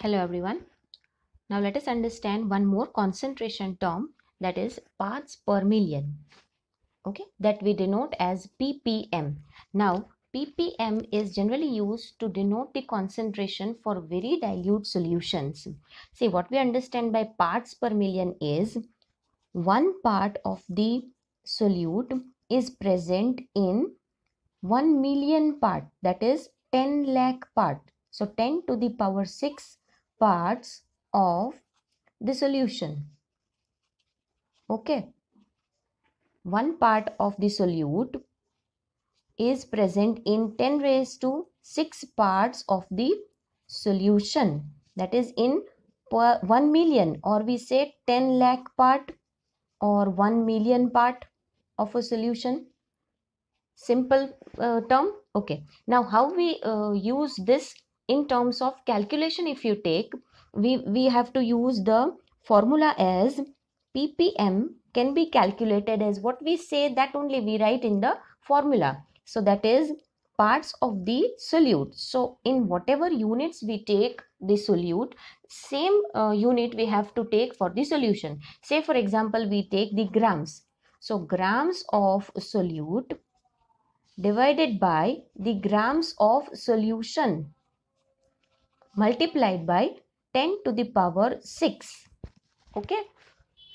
Hello everyone. Now let us understand one more concentration term that is parts per million. Okay, that we denote as ppm. Now ppm is generally used to denote the concentration for very dilute solutions. See what we understand by parts per million is one part of the solute is present in 1 million part that is 10 lakh part. So 10 to the power 6 parts of the solution. Okay. One part of the solute is present in 10 raised to 6 parts of the solution that is in 1 million or we say 10 lakh part or 1 million part of a solution simple uh, term okay now how we uh, use this in terms of calculation if you take we we have to use the formula as ppm can be calculated as what we say that only we write in the formula so that is parts of the solute so in whatever units we take the solute same uh, unit we have to take for the solution say for example we take the grams so grams of solute divided by the grams of solution multiplied by 10 to the power 6. Okay.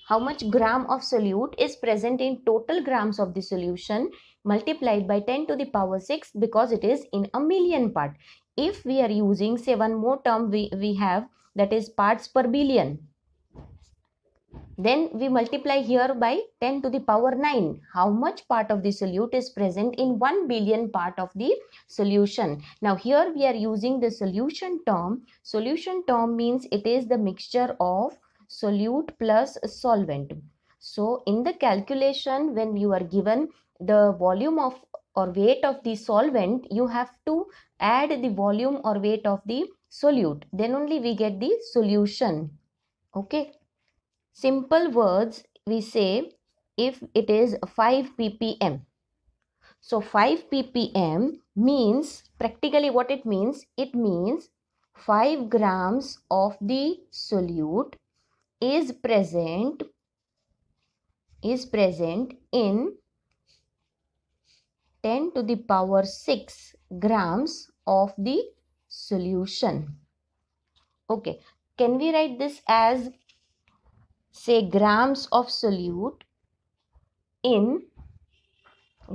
How much gram of solute is present in total grams of the solution multiplied by 10 to the power 6 because it is in a million part. If we are using say one more term we, we have that is parts per billion then we multiply here by 10 to the power 9. How much part of the solute is present in 1 billion part of the solution. Now here we are using the solution term. Solution term means it is the mixture of solute plus solvent. So in the calculation when you are given the volume of or weight of the solvent, you have to add the volume or weight of the solute. Then only we get the solution. Okay simple words we say if it is 5 ppm so 5 ppm means practically what it means it means 5 grams of the solute is present is present in 10 to the power 6 grams of the solution okay can we write this as say grams of solute in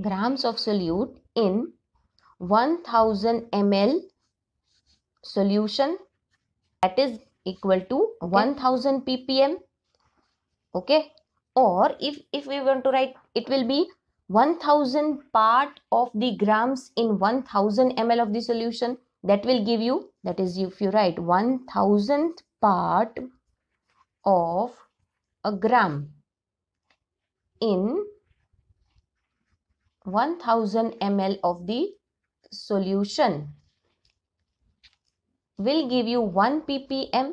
grams of solute in 1000 ml solution that is equal to 1000 ppm okay or if if we want to write it will be 1000 part of the grams in 1000 ml of the solution that will give you that is if you write 1000th part of a gram in 1000 ml of the solution will give you 1 ppm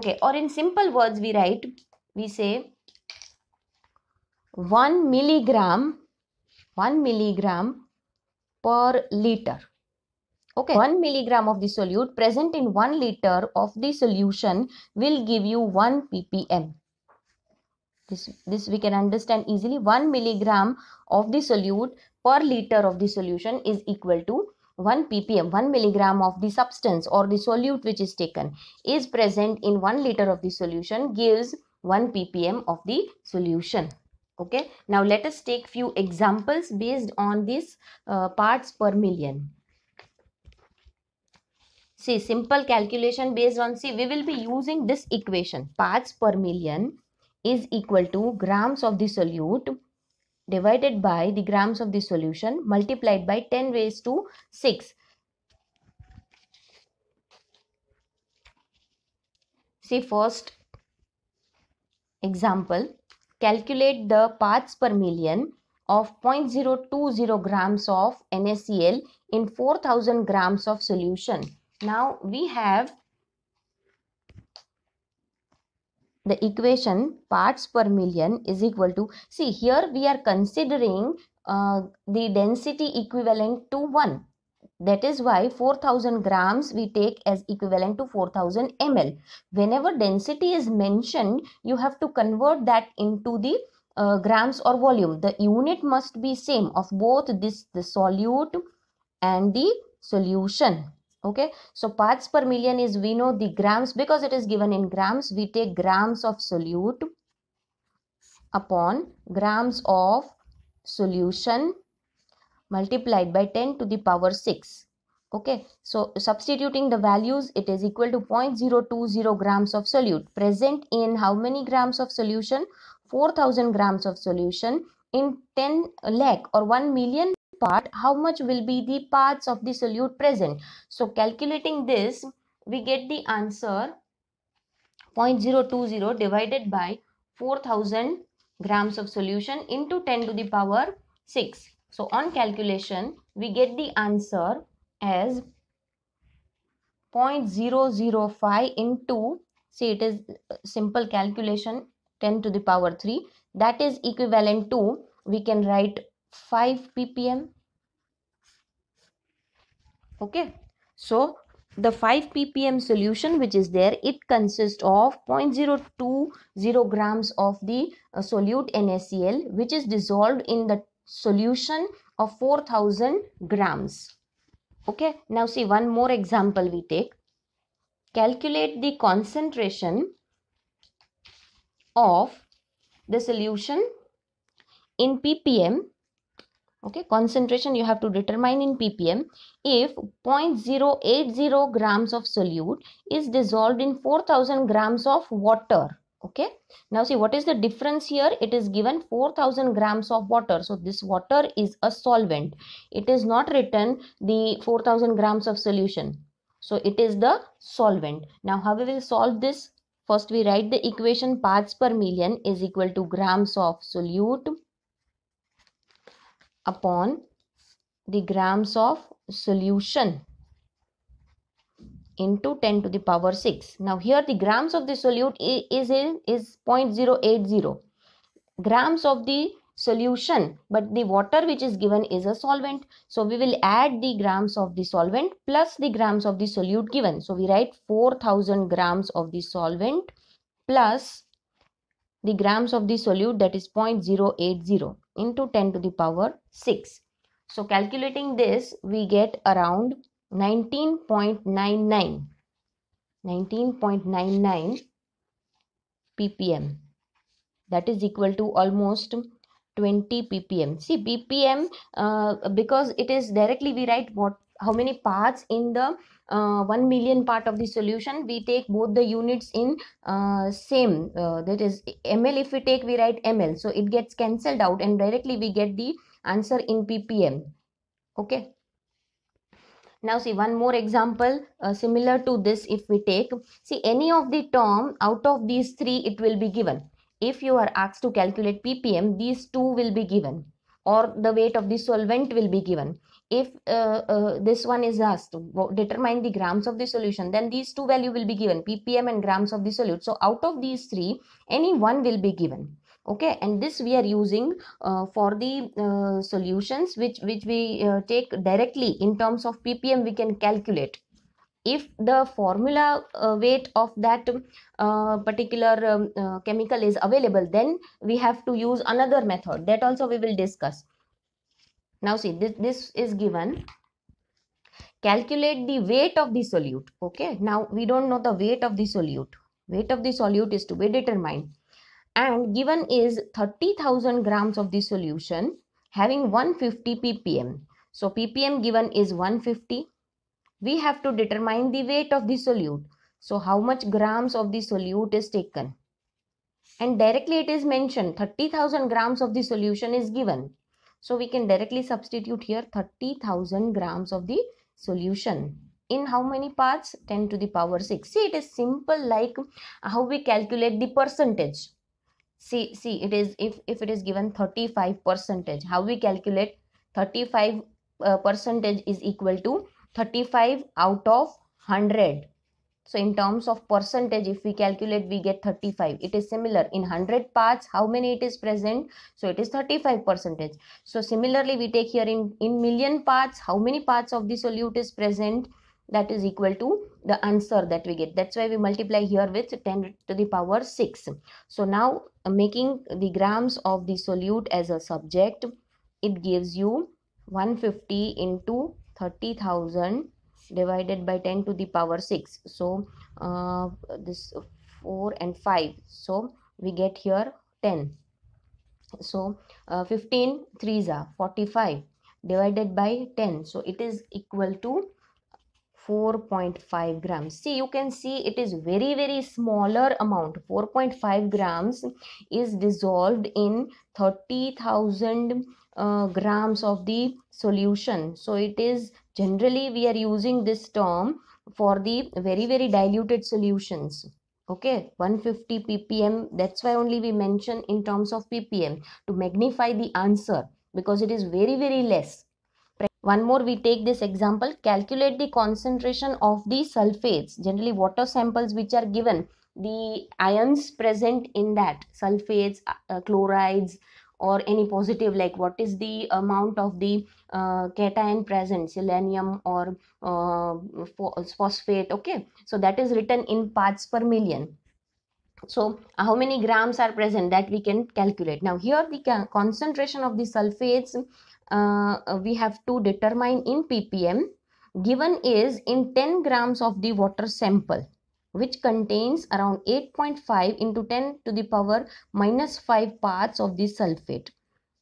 okay or in simple words we write we say 1 milligram 1 milligram per liter Okay, 1 milligram of the solute present in 1 liter of the solution will give you 1 ppm. This, this we can understand easily 1 milligram of the solute per liter of the solution is equal to 1 ppm 1 milligram of the substance or the solute which is taken is present in 1 liter of the solution gives 1 ppm of the solution okay now let us take few examples based on this uh, parts per million See, simple calculation based on, see, we will be using this equation. Parts per million is equal to grams of the solute divided by the grams of the solution multiplied by 10 raised to 6. See, first example, calculate the parts per million of 0.020 grams of NaCl in 4000 grams of solution. Now we have the equation parts per million is equal to see here we are considering uh, the density equivalent to 1 that is why 4000 grams we take as equivalent to 4000 ml whenever density is mentioned you have to convert that into the uh, grams or volume the unit must be same of both this the solute and the solution okay so parts per million is we know the grams because it is given in grams we take grams of solute upon grams of solution multiplied by 10 to the power 6 okay so substituting the values it is equal to 0.020 grams of solute present in how many grams of solution 4000 grams of solution in 10 lakh or 1 million part, how much will be the parts of the solute present? So calculating this, we get the answer 0.020 divided by 4000 grams of solution into 10 to the power 6. So on calculation, we get the answer as 0.005 into, say it is uh, simple calculation 10 to the power 3 that is equivalent to we can write 5 ppm okay so the 5 ppm solution which is there it consists of 0.020 grams of the uh, solute NaCl which is dissolved in the solution of 4000 grams okay now see one more example we take calculate the concentration of the solution in ppm okay concentration you have to determine in ppm if 0.080 grams of solute is dissolved in 4000 grams of water okay now see what is the difference here it is given 4000 grams of water so this water is a solvent it is not written the 4000 grams of solution so it is the solvent now how we will solve this first we write the equation parts per million is equal to grams of solute upon the grams of solution into 10 to the power 6 now here the grams of the solute is in is 0.080 grams of the solution but the water which is given is a solvent so we will add the grams of the solvent plus the grams of the solute given so we write 4000 grams of the solvent plus the grams of the solute that is 0.080 into 10 to the power 6. So calculating this, we get around 19.99, 19.99 ppm. That is equal to almost 20 ppm. See ppm uh, because it is directly we write what how many parts in the uh, 1 million part of the solution we take both the units in uh, same uh, that is ml if we take we write ml so it gets cancelled out and directly we get the answer in ppm okay now see one more example uh, similar to this if we take see any of the term out of these three it will be given if you are asked to calculate ppm these two will be given or the weight of the solvent will be given if uh, uh, this one is asked to determine the grams of the solution then these two value will be given ppm and grams of the solute so out of these three any one will be given okay and this we are using uh, for the uh, solutions which which we uh, take directly in terms of ppm we can calculate if the formula uh, weight of that uh, particular um, uh, chemical is available then we have to use another method that also we will discuss now see this this is given calculate the weight of the solute okay now we don't know the weight of the solute weight of the solute is to be determined and given is 30000 grams of the solution having 150 ppm so ppm given is 150 we have to determine the weight of the solute so how much grams of the solute is taken and directly it is mentioned 30000 grams of the solution is given so we can directly substitute here 30,000 grams of the solution. In how many parts? 10 to the power 6. See, it is simple like how we calculate the percentage. See, see, it is if, if it is given 35 percentage, how we calculate 35 uh, percentage is equal to 35 out of 100 so in terms of percentage, if we calculate, we get 35. It is similar in 100 parts, how many it is present? So it is 35 percentage. So similarly, we take here in, in million parts, how many parts of the solute is present? That is equal to the answer that we get. That's why we multiply here with 10 to the power 6. So now uh, making the grams of the solute as a subject, it gives you 150 into 30,000 divided by 10 to the power 6 so uh, this 4 and 5 so we get here 10 so uh, 15 3s are 45 divided by 10 so it is equal to 4.5 grams see you can see it is very very smaller amount 4.5 grams is dissolved in 30000 uh, grams of the solution so it is generally we are using this term for the very very diluted solutions okay 150 ppm that's why only we mention in terms of ppm to magnify the answer because it is very very less one more we take this example, calculate the concentration of the sulfates, generally water samples which are given, the ions present in that, sulfates, uh, uh chlorides or any positive like what is the amount of the uh, cation present, selenium or uh, phosphate, okay. So that is written in parts per million so how many grams are present that we can calculate now here the concentration of the sulfates uh, we have to determine in ppm given is in 10 grams of the water sample which contains around 8.5 into 10 to the power minus 5 parts of the sulfate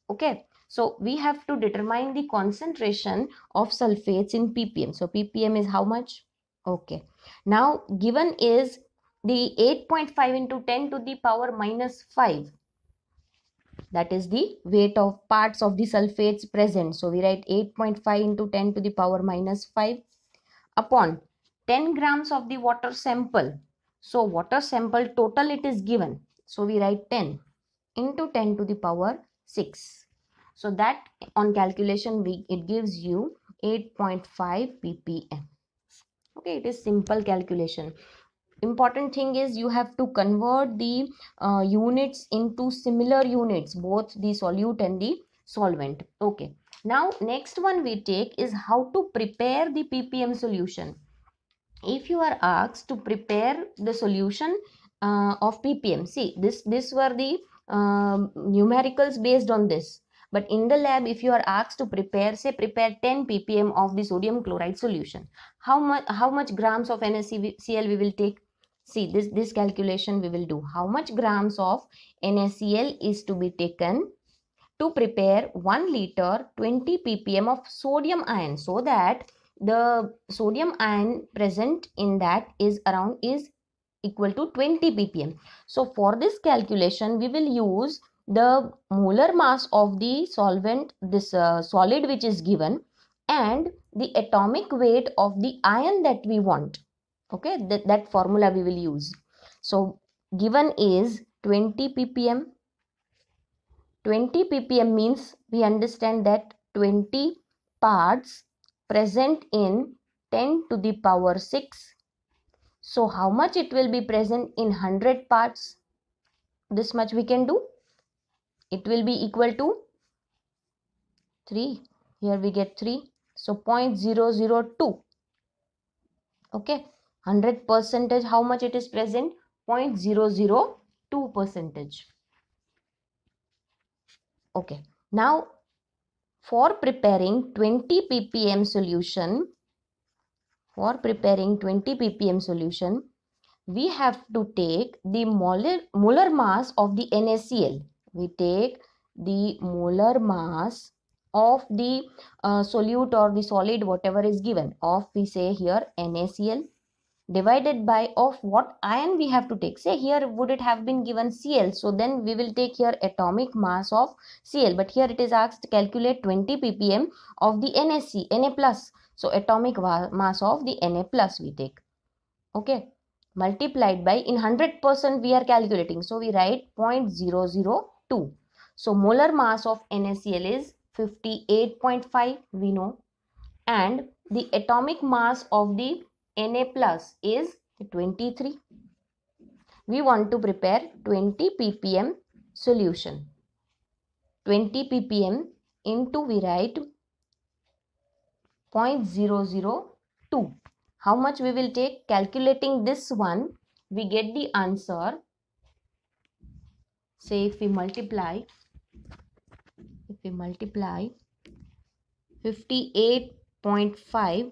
okay so we have to determine the concentration of sulfates in ppm so ppm is how much okay now given is the 8.5 into 10 to the power minus 5 that is the weight of parts of the sulfates present. So we write 8.5 into 10 to the power minus 5 upon 10 grams of the water sample. So water sample total it is given. So we write 10 into 10 to the power 6. So that on calculation we it gives you 8.5 ppm. Okay, it is simple calculation important thing is you have to convert the uh, units into similar units both the solute and the solvent okay now next one we take is how to prepare the ppm solution if you are asked to prepare the solution uh, of ppm see this this were the uh, numericals based on this but in the lab if you are asked to prepare say prepare 10 ppm of the sodium chloride solution how much how much grams of NaCl we will take see this this calculation we will do how much grams of NaCl is to be taken to prepare 1 liter 20 ppm of sodium ion so that the sodium ion present in that is around is equal to 20 ppm so for this calculation we will use the molar mass of the solvent this uh, solid which is given and the atomic weight of the ion that we want okay that, that formula we will use so given is 20 ppm 20 ppm means we understand that 20 parts present in 10 to the power 6 so how much it will be present in 100 parts this much we can do it will be equal to 3 here we get 3 so 0.002 okay 100 percentage, how much it is present? 0.002 percentage. Okay. Now, for preparing 20 ppm solution, for preparing 20 ppm solution, we have to take the molar, molar mass of the NaCl. We take the molar mass of the uh, solute or the solid whatever is given of we say here NaCl divided by of what ion we have to take say here would it have been given cl so then we will take here atomic mass of cl but here it is asked to calculate 20 ppm of the nsc na plus so atomic mass of the na plus we take okay multiplied by in 100% we are calculating so we write 0.002 so molar mass of NaCl is 58.5 we know and the atomic mass of the Na plus is 23. We want to prepare 20 ppm solution. 20 ppm into we write 0.002. How much we will take? Calculating this one, we get the answer. Say if we multiply, if we multiply 58.5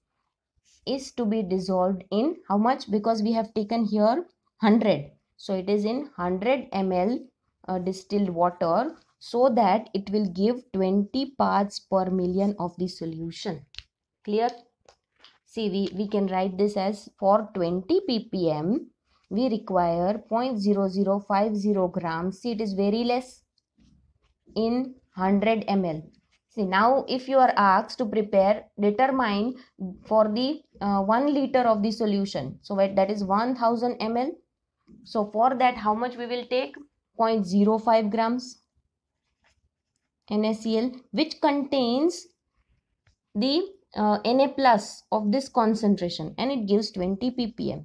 is to be dissolved in how much because we have taken here 100 so it is in 100 ml uh, distilled water so that it will give 20 parts per million of the solution clear see we, we can write this as for 20 ppm we require 0.0050 grams see it is very less in 100 ml see now if you are asked to prepare determine for the uh, 1 liter of the solution so that is 1000 ml so for that how much we will take 0.05 grams NaCl which contains the uh, Na plus of this concentration and it gives 20 ppm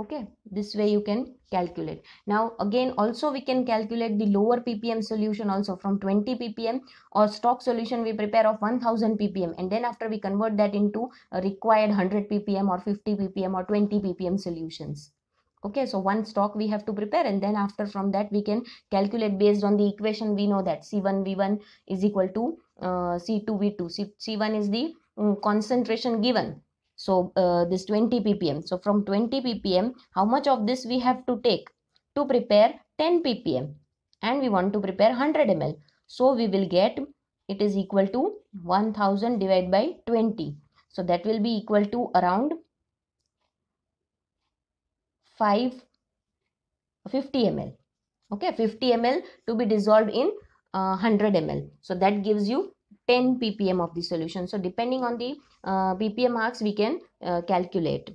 okay this way you can calculate now again also we can calculate the lower ppm solution also from 20 ppm or stock solution we prepare of 1000 ppm and then after we convert that into required 100 ppm or 50 ppm or 20 ppm solutions okay so one stock we have to prepare and then after from that we can calculate based on the equation we know that c1 v1 is equal to uh, c2 v2 C, c1 is the um, concentration given so uh, this 20 ppm so from 20 ppm how much of this we have to take to prepare 10 ppm and we want to prepare 100 ml so we will get it is equal to 1000 divided by 20 so that will be equal to around 5 50 ml okay 50 ml to be dissolved in uh, 100 ml so that gives you 10 ppm of the solution. So depending on the uh, ppm marks, we can uh, calculate.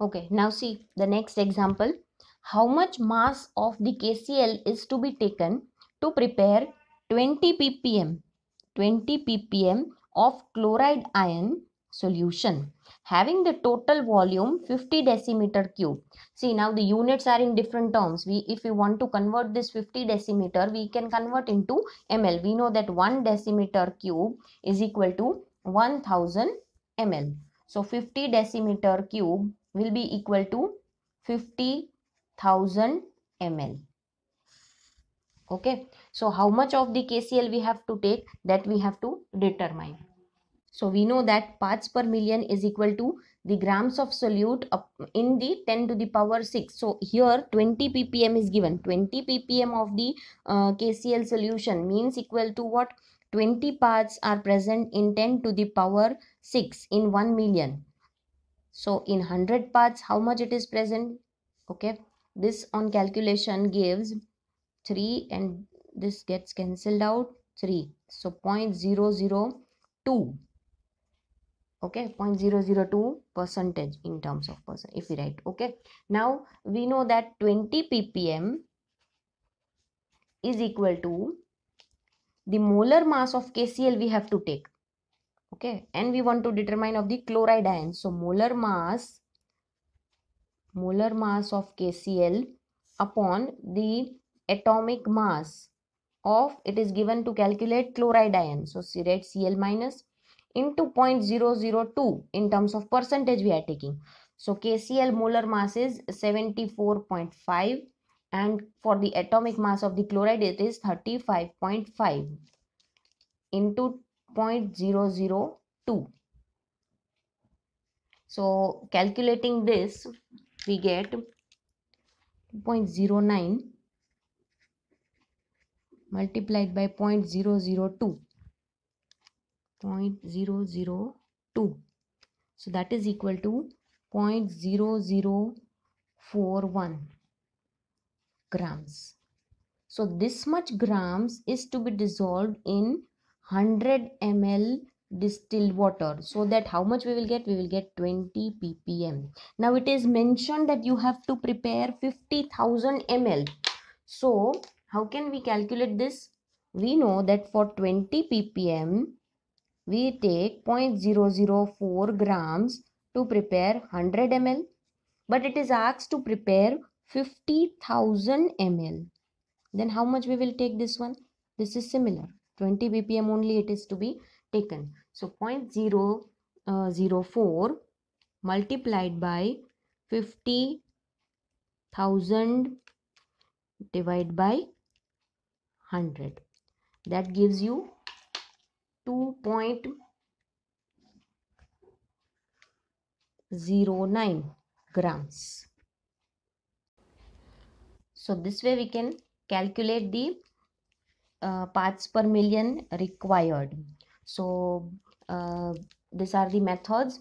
Okay, now see the next example. How much mass of the KCl is to be taken to prepare 20 ppm, 20 ppm of chloride ion solution having the total volume 50 decimeter cube. See now the units are in different terms. We if we want to convert this 50 decimeter we can convert into ml. We know that 1 decimeter cube is equal to 1000 ml. So 50 decimeter cube will be equal to 50,000 ml. Okay. So how much of the KCl we have to take that we have to determine. So we know that parts per million is equal to the grams of solute in the 10 to the power 6. So here 20 ppm is given. 20 ppm of the uh, KCl solution means equal to what? 20 parts are present in 10 to the power 6 in 1 million. So in 100 parts how much it is present? Okay. This on calculation gives 3 and this gets cancelled out 3. So 0.002 okay 0.002 percentage in terms of percent if we write okay now we know that 20 ppm is equal to the molar mass of kcl we have to take okay and we want to determine of the chloride ion so molar mass molar mass of kcl upon the atomic mass of it is given to calculate chloride ion so red cl minus into 0.002 in terms of percentage we are taking. So KCl molar mass is 74.5 and for the atomic mass of the chloride it is 35.5 into 0.002. So calculating this we get 0.09 multiplied by 0.002 0.002 so that is equal to 0.0041 grams so this much grams is to be dissolved in 100 ml distilled water so that how much we will get we will get 20 ppm now it is mentioned that you have to prepare 50000 ml so how can we calculate this we know that for 20 ppm we take 0.004 grams to prepare 100 ml but it is asked to prepare 50000 ml then how much we will take this one this is similar 20 bpm only it is to be taken so uh, 0 0.004 multiplied by 50000 divided by 100 that gives you point zero nine grams. So this way we can calculate the uh, parts per million required. So uh, these are the methods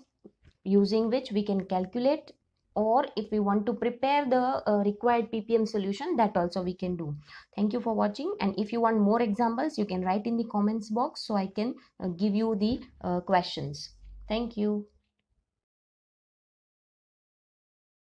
using which we can calculate or if we want to prepare the uh, required ppm solution that also we can do thank you for watching and if you want more examples you can write in the comments box so i can uh, give you the uh, questions thank you